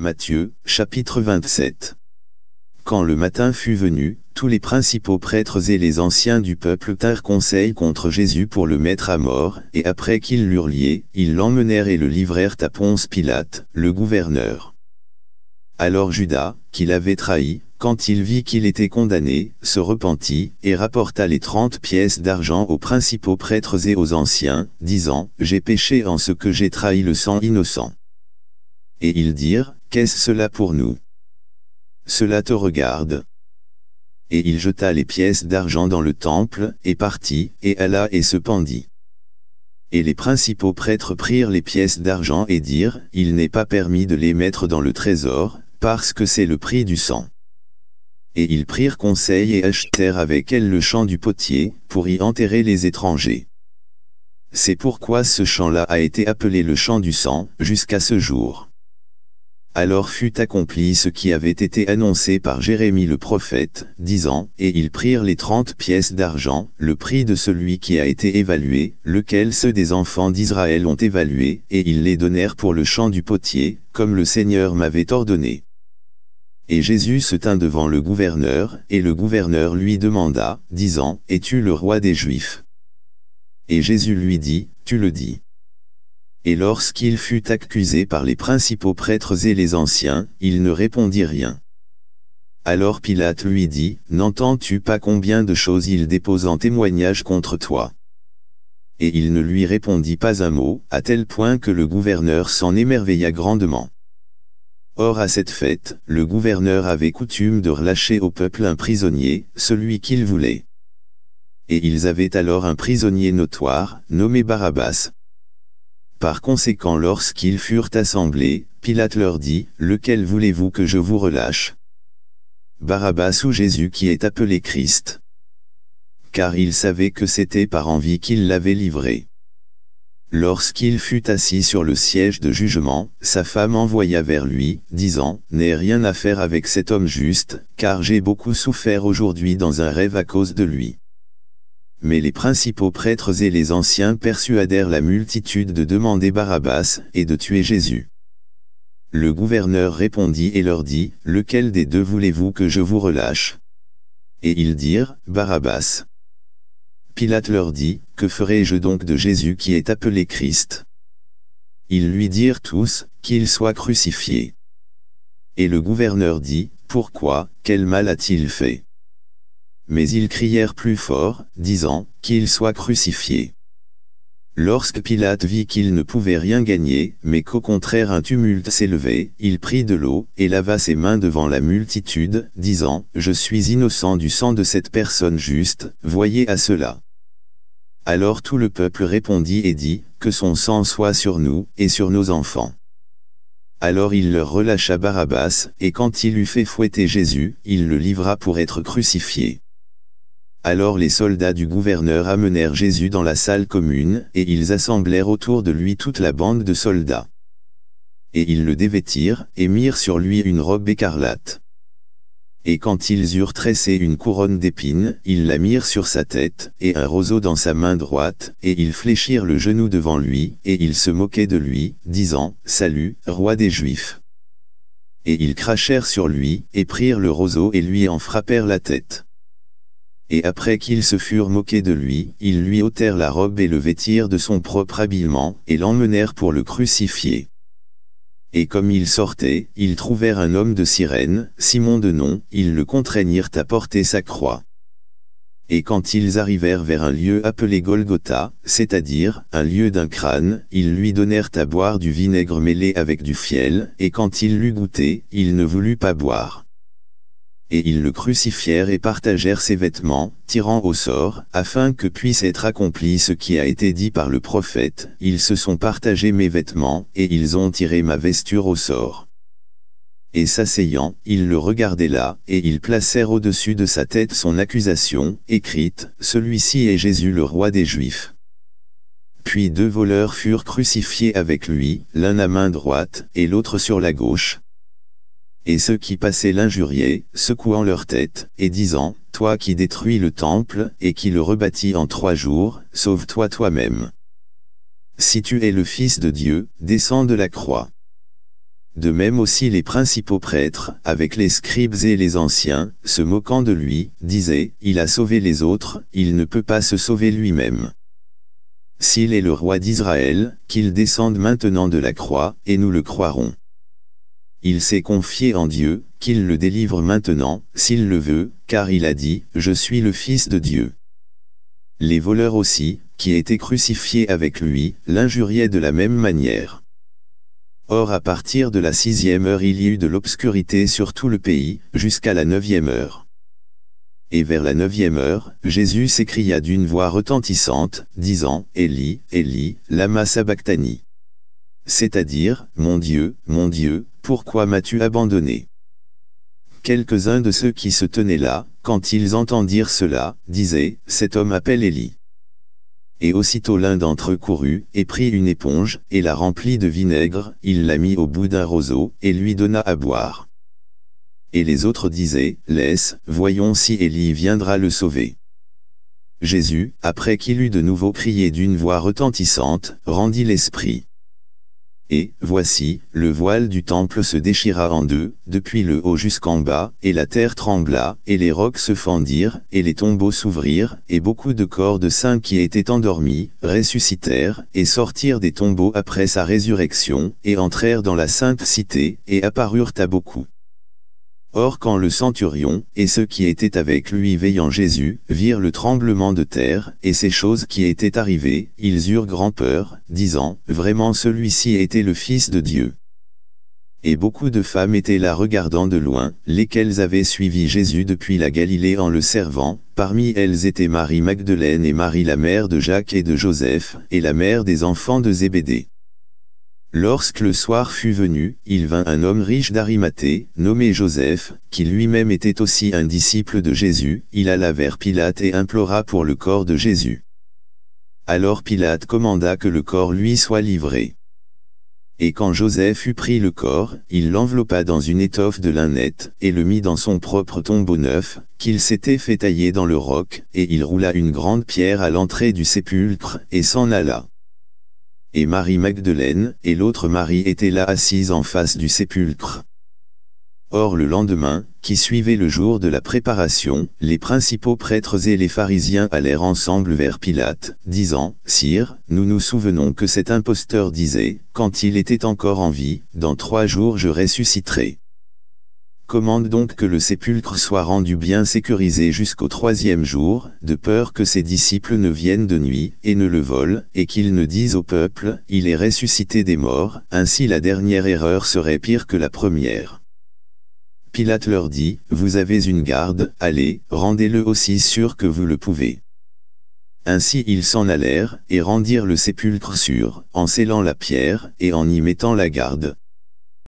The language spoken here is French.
Matthieu, chapitre 27. Quand le matin fut venu, tous les principaux prêtres et les anciens du peuple tinrent conseil contre Jésus pour le mettre à mort, et après qu'ils l'eurent lié, ils l'emmenèrent et le livrèrent à Ponce Pilate, le gouverneur. Alors Judas, qui l'avait trahi, quand il vit qu'il était condamné, se repentit, et rapporta les trente pièces d'argent aux principaux prêtres et aux anciens, disant, J'ai péché en ce que j'ai trahi le sang innocent et ils dirent, Qu'est-ce cela pour nous Cela te regarde. Et il jeta les pièces d'argent dans le temple, et partit, et alla et se pendit. Et les principaux prêtres prirent les pièces d'argent et dirent, Il n'est pas permis de les mettre dans le trésor, parce que c'est le prix du sang. Et ils prirent conseil et achetèrent avec elle le champ du potier, pour y enterrer les étrangers. C'est pourquoi ce champ-là a été appelé le champ du sang, jusqu'à ce jour. Alors fut accompli ce qui avait été annoncé par Jérémie le prophète, disant, Et ils prirent les trente pièces d'argent, le prix de celui qui a été évalué, lequel ceux des enfants d'Israël ont évalué, et ils les donnèrent pour le champ du potier, comme le Seigneur m'avait ordonné. Et Jésus se tint devant le gouverneur, et le gouverneur lui demanda, disant, Es-tu le roi des Juifs Et Jésus lui dit, Tu le dis et lorsqu'il fut accusé par les principaux prêtres et les anciens, il ne répondit rien. Alors Pilate lui dit, N'entends-tu pas combien de choses il dépose en témoignage contre toi Et il ne lui répondit pas un mot, à tel point que le gouverneur s'en émerveilla grandement. Or à cette fête, le gouverneur avait coutume de relâcher au peuple un prisonnier, celui qu'il voulait. Et ils avaient alors un prisonnier notoire, nommé Barabbas. Par conséquent lorsqu'ils furent assemblés, Pilate leur dit, Lequel voulez-vous que je vous relâche Barabbas ou Jésus qui est appelé Christ Car il savait que c'était par envie qu'il l'avait livré. Lorsqu'il fut assis sur le siège de jugement, sa femme envoya vers lui, disant, « N'ai rien à faire avec cet homme juste, car j'ai beaucoup souffert aujourd'hui dans un rêve à cause de lui. » mais les principaux prêtres et les anciens persuadèrent la multitude de demander Barabbas et de tuer Jésus. Le gouverneur répondit et leur dit, « Lequel des deux voulez-vous que je vous relâche ?» Et ils dirent, « Barabbas. » Pilate leur dit, « Que ferai-je donc de Jésus qui est appelé Christ ?» Ils lui dirent tous, « Qu'il soit crucifié. » Et le gouverneur dit, « Pourquoi, quel mal a-t-il fait ?» Mais ils crièrent plus fort, disant, qu'il soit crucifié. Lorsque Pilate vit qu'il ne pouvait rien gagner, mais qu'au contraire un tumulte s'élevait, il prit de l'eau, et lava ses mains devant la multitude, disant, « Je suis innocent du sang de cette personne juste, voyez à cela. » Alors tout le peuple répondit et dit, « Que son sang soit sur nous, et sur nos enfants. » Alors il leur relâcha Barabbas, et quand il eut fait fouetter Jésus, il le livra pour être crucifié. Alors les soldats du gouverneur amenèrent Jésus dans la salle commune, et ils assemblèrent autour de lui toute la bande de soldats. Et ils le dévêtirent, et mirent sur lui une robe écarlate. Et quand ils eurent tressé une couronne d'épines, ils la mirent sur sa tête, et un roseau dans sa main droite, et ils fléchirent le genou devant lui, et ils se moquaient de lui, disant, « Salut, roi des Juifs !» Et ils crachèrent sur lui, et prirent le roseau et lui en frappèrent la tête et après qu'ils se furent moqués de lui, ils lui ôtèrent la robe et le vêtirent de son propre habillement, et l'emmenèrent pour le crucifier. Et comme ils sortaient, ils trouvèrent un homme de sirène, Simon de nom, ils le contraignirent à porter sa croix. Et quand ils arrivèrent vers un lieu appelé Golgotha, c'est-à-dire, un lieu d'un crâne, ils lui donnèrent à boire du vinaigre mêlé avec du fiel, et quand il l'eut goûté, il ne voulut pas boire et ils le crucifièrent et partagèrent ses vêtements, tirant au sort, afin que puisse être accompli ce qui a été dit par le prophète, ils se sont partagés mes vêtements, et ils ont tiré ma vesture au sort. Et s'asseyant, ils le regardaient là, et ils placèrent au-dessus de sa tête son accusation, écrite, Celui-ci est Jésus le roi des Juifs. Puis deux voleurs furent crucifiés avec lui, l'un à main droite, et l'autre sur la gauche, et ceux qui passaient l'injuriaient, secouant leur tête, et disant, Toi qui détruis le temple, et qui le rebâtis en trois jours, sauve-toi toi-même. Si tu es le Fils de Dieu, descends de la croix. De même aussi les principaux prêtres, avec les scribes et les anciens, se moquant de lui, disaient, Il a sauvé les autres, il ne peut pas se sauver lui-même. S'il est le roi d'Israël, qu'il descende maintenant de la croix, et nous le croirons il s'est confié en Dieu, qu'il le délivre maintenant, s'il le veut, car il a dit, je suis le Fils de Dieu. Les voleurs aussi, qui étaient crucifiés avec lui, l'injuriaient de la même manière. Or à partir de la sixième heure il y eut de l'obscurité sur tout le pays, jusqu'à la neuvième heure. Et vers la neuvième heure, Jésus s'écria d'une voix retentissante, disant, Élie, Élie, lama sabachthani. C'est-à-dire, mon Dieu, mon Dieu, pourquoi m'as-tu abandonné Quelques-uns de ceux qui se tenaient là, quand ils entendirent cela, disaient, Cet homme appelle Élie. Et aussitôt l'un d'entre eux courut, et prit une éponge, et la remplit de vinaigre, il la mit au bout d'un roseau, et lui donna à boire. Et les autres disaient, Laisse, voyons si Élie viendra le sauver. Jésus, après qu'il eut de nouveau crié d'une voix retentissante, rendit l'esprit. Et, voici, le voile du temple se déchira en deux, depuis le haut jusqu'en bas, et la terre trembla, et les rocs se fendirent, et les tombeaux s'ouvrirent, et beaucoup de corps de saints qui étaient endormis, ressuscitèrent, et sortirent des tombeaux après sa résurrection, et entrèrent dans la sainte cité, et apparurent à beaucoup. Or quand le centurion, et ceux qui étaient avec lui veillant Jésus, virent le tremblement de terre, et ces choses qui étaient arrivées, ils eurent grand peur, disant, Vraiment celui-ci était le Fils de Dieu. Et beaucoup de femmes étaient là regardant de loin, lesquelles avaient suivi Jésus depuis la Galilée en le servant, parmi elles étaient Marie Magdeleine et Marie la mère de Jacques et de Joseph, et la mère des enfants de Zébédée. Lorsque le soir fut venu, il vint un homme riche d'Arimathée, nommé Joseph, qui lui-même était aussi un disciple de Jésus, il alla vers Pilate et implora pour le corps de Jésus. Alors Pilate commanda que le corps lui soit livré. Et quand Joseph eut pris le corps, il l'enveloppa dans une étoffe de lin et le mit dans son propre tombeau neuf, qu'il s'était fait tailler dans le roc, et il roula une grande pierre à l'entrée du sépulcre, et s'en alla et Marie-Magdeleine et l'autre Marie étaient là assises en face du sépulcre. Or le lendemain, qui suivait le jour de la préparation, les principaux prêtres et les pharisiens allèrent ensemble vers Pilate, disant, « Sire, nous nous souvenons que cet imposteur disait, quand il était encore en vie, dans trois jours je ressusciterai commande donc que le sépulcre soit rendu bien sécurisé jusqu'au troisième jour, de peur que ses disciples ne viennent de nuit, et ne le volent, et qu'ils ne disent au peuple, il est ressuscité des morts, ainsi la dernière erreur serait pire que la première. Pilate leur dit, vous avez une garde, allez, rendez-le aussi sûr que vous le pouvez. Ainsi ils s'en allèrent, et rendirent le sépulcre sûr, en scellant la pierre, et en y mettant la garde.